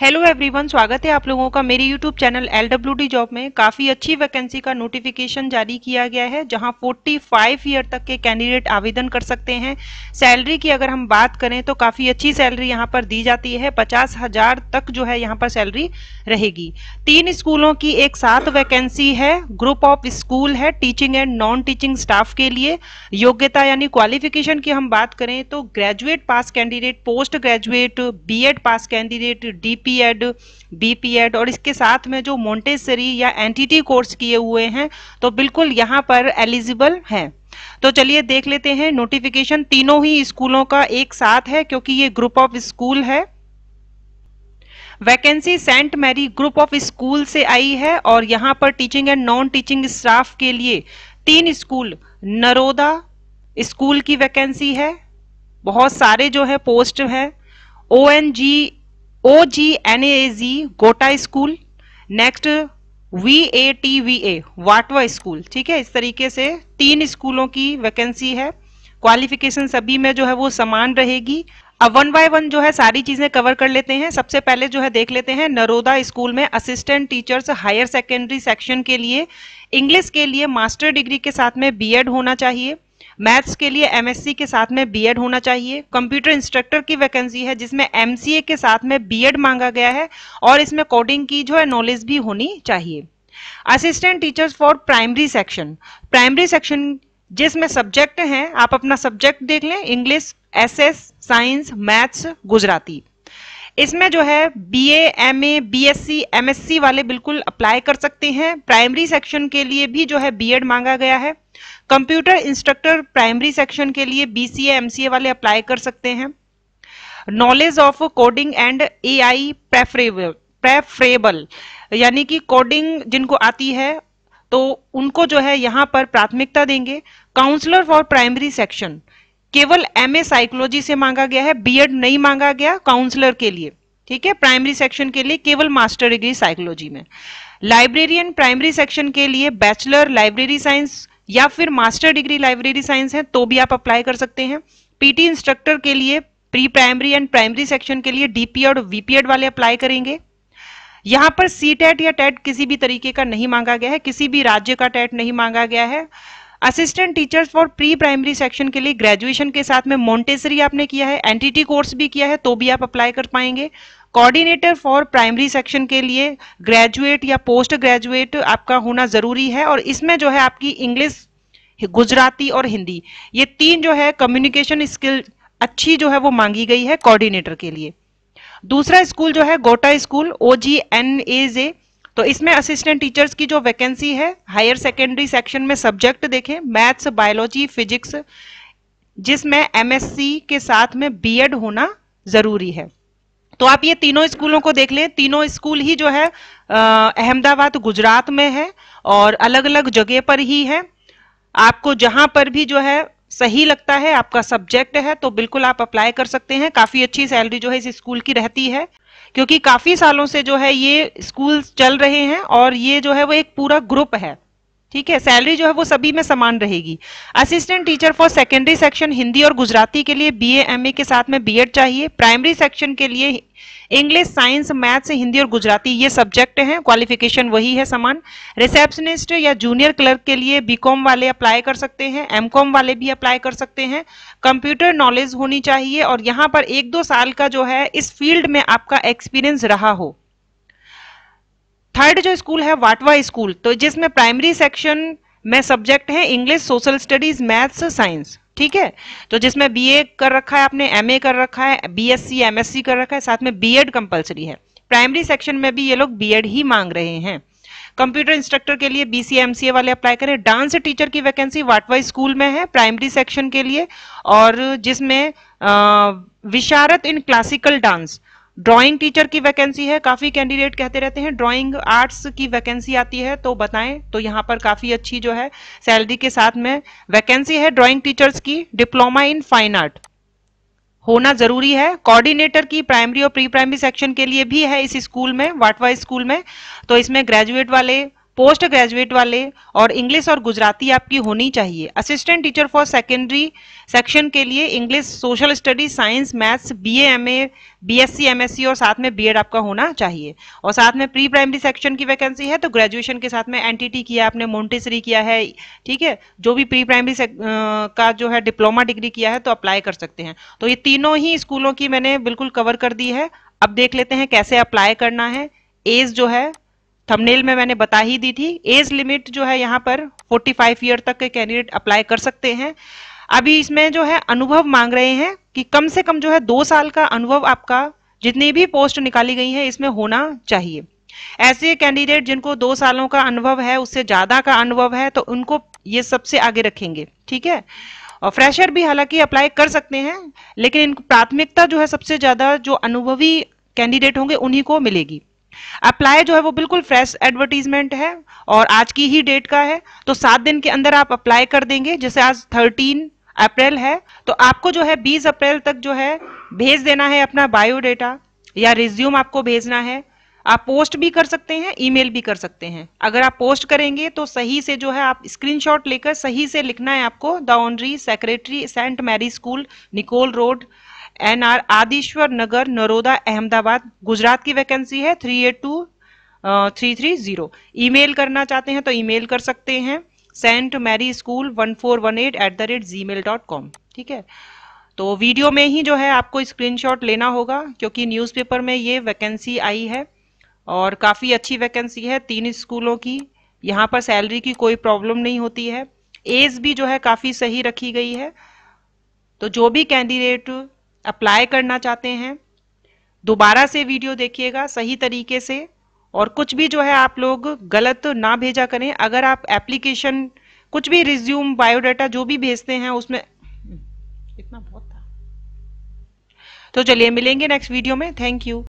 hello everyone स्वागत है आप लोगों का मेरे YouTube channel L W D job में काफ़ी अच्छी वैकेंसी का नोटिफिकेशन जारी किया गया है जहां 45 ईयर तक के कैंडिडेट आवेदन कर सकते हैं सैलरी की अगर हम बात करें तो काफ़ी अच्छी सैलरी यहां पर दी जाती है पचास हजार तक जो है यहां पर सैलरी रहेगी तीन स्कूलों की एक साथ वैकेंसी है ग्रुप ऑफ स्कूल है teaching and non teaching staff के लिए योग्यता यानी क्वालिफिकेशन की हम बात करें तो graduate pass candidate post graduate B pass candidate D PEd Ed B P Ed और इसके साथ में जो मोन्टेसरी या एनटीटी कोर्स किए हुए हैं तो बिल्कुल यहाँ पर एलिजिबल हैं तो चलिए देख लेते हैं नोटिफिकेशन तीनों ही स्कूलों का एक साथ है क्योंकि ये ग्रुप ऑफ स्कूल है vacancy Saint Mary group of school से आई है और यहाँ पर teaching and non teaching staff के लिए तीन स्कूल नरोदा स्कूल की वैकेंसी है बहुत सारे जो है पोस्ट है O N G O G N A G Gota school next V A T V A Vatva school ठीक है इस तरीके से तीन स्कूलों की वैकेंसी है क्वालिफिकेशन सभी में जो है वो समान रहेगी अब वन बाय वन जो है सारी चीजें कवर कर लेते हैं सबसे पहले जो है देख लेते हैं नरोदा स्कूल में assistant teachers higher secondary section के लिए इंग्लिश के लिए मास्टर डिग्री के साथ में बीएड होना चाहिए मैथ्स के लिए एमएससी के साथ में बीएड होना चाहिए कंप्यूटर इंस्ट्रक्टर की वैकेंसी है जिसमें एमसीए के साथ में बीएड मांगा गया है और इसमें कोडिंग की जो है नॉलेज भी होनी चाहिए assistant teachers for primary section primary section जिसमें सब्जेक्ट हैं आप अपना सब्जेक्ट देख लें English S science maths Gujarati इसमें जो है B A M A B S C M S C वाले बिल्कुल अप्लाई कर सकते हैं प्राइमरी सेक्शन के लिए भी जो है बीएड मांगा गया है कंप्यूटर इंस्ट्रक्टर प्राइमरी सेक्शन के लिए बीसीए एमसीए वाले अप्लाई कर सकते हैं knowledge of coding and AI preferable preferable यानी कि कोडिंग जिनको आती है तो उनको जो है यहाँ पर प्राथमिकता देंगे काउंसलर फॉर प्राइमरी सेक्शन केवल एम ए साइकोलॉजी से मांगा गया है बीएड नहीं मांगा गया काउंसलर के लिए ठीक है प्राइमरी सेक्शन के लिए केवल मास्टर डिग्री साइकोलॉजी में लाइब्रेरियन प्राइमरी सेक्शन के लिए बैचलर लाइब्रेरी साइंस या फिर मास्टर डिग्री लाइब्रेरी साइंस है तो भी आप अप्लाई कर सकते हैं पीटी इंस्ट्रक्टर के लिए pre primary and primary section के लिए डीपी और वीपीएड वाले अप्लाई करेंगे यहाँ पर सी टेट e या टेट e किसी भी तरीके का नहीं मांगा गया है किसी भी राज्य का टेट e नहीं मांगा गया है assistant teachers for pre primary section के लिए ग्रेजुएशन के साथ में मोन्टेसरी आपने किया है एनटीटी कोर्स भी किया है तो भी आप अप्लाई कर पाएंगे कोऑर्डिनेटर फॉर प्राइमरी सेक्शन के लिए ग्रेजुएट या पोस्ट ग्रेजुएट आपका होना ज़रूरी है और इसमें जो है आपकी इंग्लिश गुजराती और हिंदी ये तीन जो है कम्युनिकेशन स्किल अच्छी जो है वो मांगी गई है कोऑर्डिनेटर के लिए दूसरा स्कूल जो है गोटा school O G N A जे तो इसमें असिस्टेंट टीचर्स की जो वैकेंसी है हायर सेकेंडरी सेक्शन में सब्जेक्ट देखें मैथ्स बायोलॉजी फिजिक्स जिसमें एमएससी के साथ में बीएड होना ज़रूरी है तो आप ये तीनों स्कूलों को देख लें तीनों स्कूल ही जो है अहमदाबाद गुजरात में है और अलग अलग जगह पर ही है आपको जहां पर भी जो है सही लगता है आपका सब्जेक्ट है तो बिल्कुल आप अप्लाई कर सकते हैं काफी अच्छी सैलरी जो है इस स्कूल की रहती है क्योंकि काफी सालों से जो है ये स्कूल चल रहे हैं और ये जो है वो एक पूरा ग्रुप है ठीक है सैलरी जो है वो सभी में समान रहेगी assistant teacher for secondary section Hindi और गुजराती के लिए बी एम के साथ में बीएड चाहिए प्राइमरी सेक्शन के लिए इंग्लिश साइंस मैथ्स हिंदी और गुजराती ये सब्जेक्ट हैं क्वालिफिकेशन वही है समान रिसेप्शनिस्ट या जूनियर क्लर्क के लिए बीकॉम वाले अप्लाई कर सकते हैं एमकॉम वाले भी अप्लाई कर सकते हैं कंप्यूटर नॉलेज होनी चाहिए और यहाँ पर एक दो साल का जो है इस फील्ड में आपका एक्सपीरियंस रहा हो थर्ड जो स्कूल है वाटवा स्कूल तो जिसमें प्राइमरी सेक्शन में सब्जेक्ट है English social studies maths science ठीक है तो जिसमें बीए कर रखा है आपने एमए कर रखा है बीएससी एमएससी कर रखा है साथ में बीएड कंपलसरी है प्राइमरी सेक्शन में भी ये लोग बीएड ही मांग रहे हैं कंप्यूटर इंस्ट्रक्टर के लिए बीसीएमसीए वाले अप्लाई करें डांस टीचर की वैकेंसी वाटवाई स्कूल में है प्राइमरी सेक्शन के लिए और जिसमें विशारत in classical dance drawing teacher की वैकेंसी है काफी कैंडिडेट कहते रहते हैं ड्राइंग आर्ट्स की वैकेंसी आती है तो बताएं तो यहाँ पर काफी अच्छी जो है सैलरी के साथ में वैकेंसी है ड्राइंग टीचर्स की डिप्लोमा इन फाइन आर्ट होना जरूरी है कोऑर्डिनेटर की प्राइमरी और प्री प्राइमरी सेक्शन के लिए भी है इस स्कूल में वाटवा स्कूल में तो इसमें ग्रेजुएट वाले पोस्ट ग्रेजुएट वाले और इंग्लिश और गुजराती आपकी होनी चाहिए assistant teacher for secondary section के लिए English social studies science maths BA MA BSc MSc और साथ में बीएड आपका होना चाहिए और साथ में प्री प्राइमरी सेक्शन की वैकेंसी है तो ग्रेजुएशन के साथ में एनटीटी किया आपने मोन्टेसरी किया है ठीक है जो भी प्री प्राइमरी का जो है डिप्लोमा डिग्री किया है तो अप्लाई कर सकते हैं तो ये तीनों ही स्कूलों की मैंने बिल्कुल कवर कर दी है अब देख लेते हैं कैसे अप्लाई करना है एज जो है थंबनेल में मैंने बता ही दी थी एज लिमिट जो है यहाँ पर 45 ईयर तक के कैंडिडेट अप्लाई कर सकते हैं अभी इसमें जो है अनुभव मांग रहे हैं कि कम से कम जो है दो साल का अनुभव आपका जितनी भी पोस्ट निकाली गई है इसमें होना चाहिए ऐसे कैंडिडेट जिनको दो सालों का अनुभव है उससे ज्यादा का अनुभव है तो उनको ये सबसे आगे रखेंगे ठीक है और फ्रेशर भी हालांकि अप्लाई कर सकते हैं लेकिन प्राथमिकता जो है सबसे ज्यादा जो अनुभवी कैंडिडेट होंगे उन्हीं को मिलेगी अप्लाई जो है वो बिल्कुल फ्रेश एडवर्टीजमेंट है और आज की ही डेट का है तो सात दिन के अंदर आप अप्लाई कर देंगे जैसे आज थर्टीन अप्रैल है तो आपको जो है बीस अप्रैल तक जो है भेज देना है अपना बायोडेटा या रिज्यूम आपको भेजना है आप पोस्ट भी कर सकते हैं ईमेल भी कर सकते हैं अगर आप पोस्ट करेंगे तो सही से जो है आप स्क्रीनशॉट लेकर सही से लिखना है आपको the honorary secretary Saint Mary school Nikol road NR Adishwar Nagar Naroda Ahmedabad Gujarat की वैकेंसी है three eight two three three zero email करना चाहते हैं तो ईमेल कर सकते हैं Saint Mary school one four one eight eight the rate gmail dot com ठीक है तो वीडियो में ही जो है आपको स्क्रीनशॉट लेना होगा क्योंकि न्यूज़पेपर में ये वैकेंसी आई है और काफ़ी अच्छी वैकेंसी है तीन स्कूलों की यहाँ पर सैलरी की कोई प्रॉब्लम नहीं होती है एज भी जो है काफ़ी सही रखी गई है तो जो भी कैंडिडेट अप्लाई करना चाहते हैं दोबारा से वीडियो देखिएगा सही तरीके से और कुछ भी जो है आप लोग गलत ना भेजा करें अगर आप एप्लीकेशन कुछ भी रिज्यूम बायोडाटा जो भी भेजते हैं उसमें इतना बहुत था तो चलिए मिलेंगे नेक्स्ट वीडियो में थैंक यू